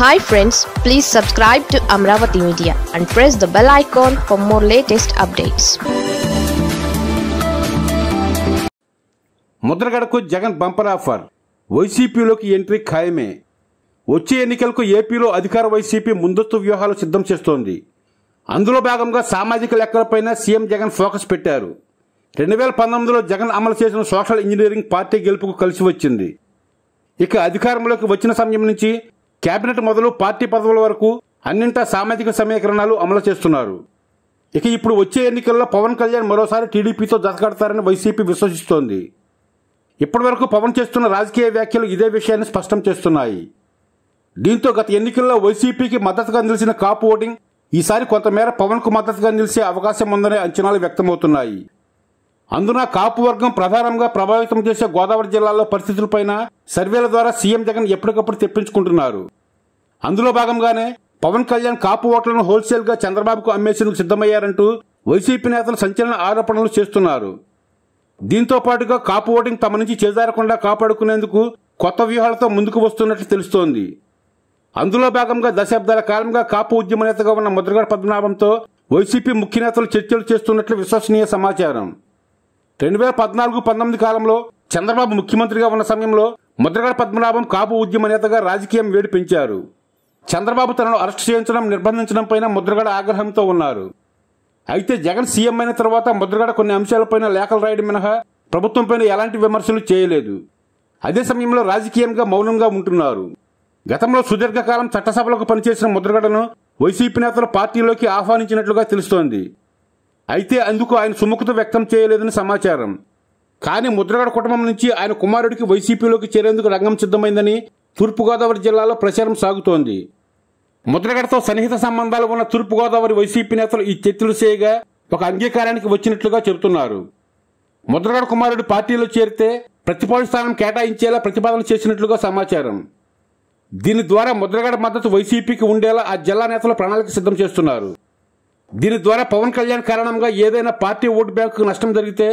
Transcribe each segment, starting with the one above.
hi friends please subscribe to Amaravati media and press the bell icon for more latest updates ముద్రగడకు Jagan bumper offer వైసీపీలోకి entry ఖాయమే వచ్చే ఎన్నికలకు ఏపీలో అధికార వైసీపీ ముందస్తు వ్యూహాలు సిద్ధం చేస్తోంది అందులో భాగంగా సామాజిక లెక్కలపైన సీఎం జగన్ ఫోకస్ పెట్టారు రెండు వేల పంతొమ్మిదిలో జగన్ అమలు చేసిన సోషల్ ఇంజనీరింగ్ పార్టీ గెలుపుకు కలిసి వచ్చింది ఇక అధికారంలోకి వచ్చిన సమయం నుంచి కేబినెట్ మొదలు పార్టీ పదవుల వరకు అన్నింటా సామాజిక సమీకరణాలు అమలు చేస్తున్నారు ఇక ఇప్పుడు వచ్చే ఎన్నికల్లో పవన్ కళ్యాణ్ మరోసారి టీడీపీతో జతకడతారని వైసీపీ విశ్వసిస్తోంది ఇప్పటివరకు పవన్ చేస్తున్న రాజకీయ వ్యాఖ్యలు ఇదే విషయాన్ని స్పష్టం చేస్తున్నాయి దీంతో గత ఎన్నికల్లో వైసీపీకి మద్దతుగా నిలిచిన కాపు ఓటింగ్ ఈసారి కొంతమేర పవన్కు మద్దతుగా నిలిచే అవకాశం ఉందనే అంచనాలు వ్యక్తమవుతున్నాయి అందున కాపు వర్గం ప్రధానంగా ప్రభావితం చేసే గోదావరి జిల్లాలో పరిస్థితులపైన సర్వేల ద్వారా సీఎం జగన్ ఎప్పటికప్పుడు తెప్పించుకుంటున్నారు అందులో భాగంగానే పవన్ కళ్యాణ్ కాపు ఓట్లను హోల్సేల్ గా చంద్రబాబుకు అమ్మేసేందుకు సిద్ధమయ్యారంటూ వైసీపీ నేతలు సంచలన ఆరోపణలు చేస్తున్నారు దీంతో పాటుగా కాపు ఓటింగ్ తమ నుంచి చేజారకుండా కాపాడుకునేందుకు కొత్త వ్యూహాలతో ముందుకు వస్తున్నట్లు తెలుస్తోంది అందులో భాగంగా దశాబ్దాల కాలంగా కాపు ఉద్యమ నేతగా ఉన్న ముద్రగడ పద్మనాభంతో వైసీపీ ముఖ్య నేతలు చర్చలు చేస్తున్నట్లు విశ్వసనీయ సమాచారం రెండు వేల పద్నాలుగు పంతొమ్మిది కాలంలో చంద్రబాబు ముఖ్యమంత్రిగా ఉన్న సమయంలో ముద్రగడ పద్మనాభం కాపు ఉద్యమ నేతగా రాజకీయం వేడి పెంచారు చంద్రబాబు తనను అరెస్ట్ చేయించడం నిర్బంధించడం పైన ముద్రగడ ఆగ్రహంతో ఉన్నారు అయితే జగన్ సీఎం అయిన తర్వాత ముద్రగడ కొన్ని అంశాలపైన లేఖలు రాయడం మినహా ప్రభుత్వంపైన ఎలాంటి విమర్శలు చేయలేదు అదే సమయంలో రాజకీయంగా మౌనంగా ఉంటున్నారు గతంలో సుదీర్ఘకాలం చట్టసభలకు పనిచేసిన ముద్రగడను వైసీపీ నేతలు పార్టీలోకి ఆహ్వానించినట్లుగా తెలుస్తోంది అయితే అందుకు ఆయన సుముఖత వ్యక్తం చేయలేదని సమాచారం కానీ ముద్రగడ కుటుంబం నుంచి ఆయన కుమారుడికి వైసీపీలోకి చేరేందుకు రంగం సిద్ధమైందని తూర్పుగోదావరి జిల్లాలో ప్రచారం సాగుతోంది ముద్రగడతో సన్నిహిత సంబంధాలు ఉన్న తూర్పుగోదావరి వైసీపీ నేతలు ఈ చర్చలు చేయగా ఒక అంగీకారానికి వచ్చినట్లుగా చెబుతున్నారు ముద్రగడ కుమారుడు పార్టీలో చేరితే ప్రతిపాదన స్థానం కేటాయించేలా ప్రతిపాదన చేసినట్లుగా సమాచారం దీని ద్వారా ముద్రగడ మద్దతు వైసీపీకి ఉండేలా ఆ జిల్లా నేతలు ప్రణాళిక సిద్ధం చేస్తున్నారు దీని ద్వారా పవన్ కళ్యాణ్ కారణంగా ఏదైనా పార్టీ ఓటు బ్యాంకు నష్టం జరిగితే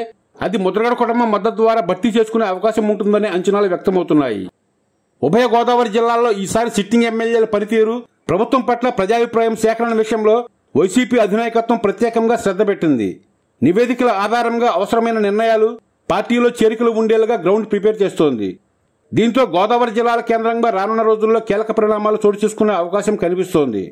అది ముద్రగడ కుటుంబం మద్దతు ద్వారా భర్తీ చేసుకునే అవకాశం ఉంటుందనే అంచనాలు వ్యక్తమవుతున్నాయి ఉభయ గోదావరి జిల్లాల్లో ఈసారి సిట్టింగ్ ఎమ్మెల్యేల పనితీరు ప్రభుత్వం పట్ల ప్రజాభిప్రాయం సేకరణ విషయంలో వైసీపీ అధినాయకత్వం ప్రత్యేకంగా శ్రద్ధ పెట్టింది నివేదికల ఆధారంగా అవసరమైన నిర్ణయాలు పార్టీలో చేరికలు ఉండేలాగా గ్రౌండ్ ప్రిపేర్ చేస్తోంది దీంతో గోదావరి జిల్లాల కేంద్రంగా రానున్న రోజుల్లో కీలక పరిణామాలు చోటు చేసుకునే అవకాశం కనిపిస్తోంది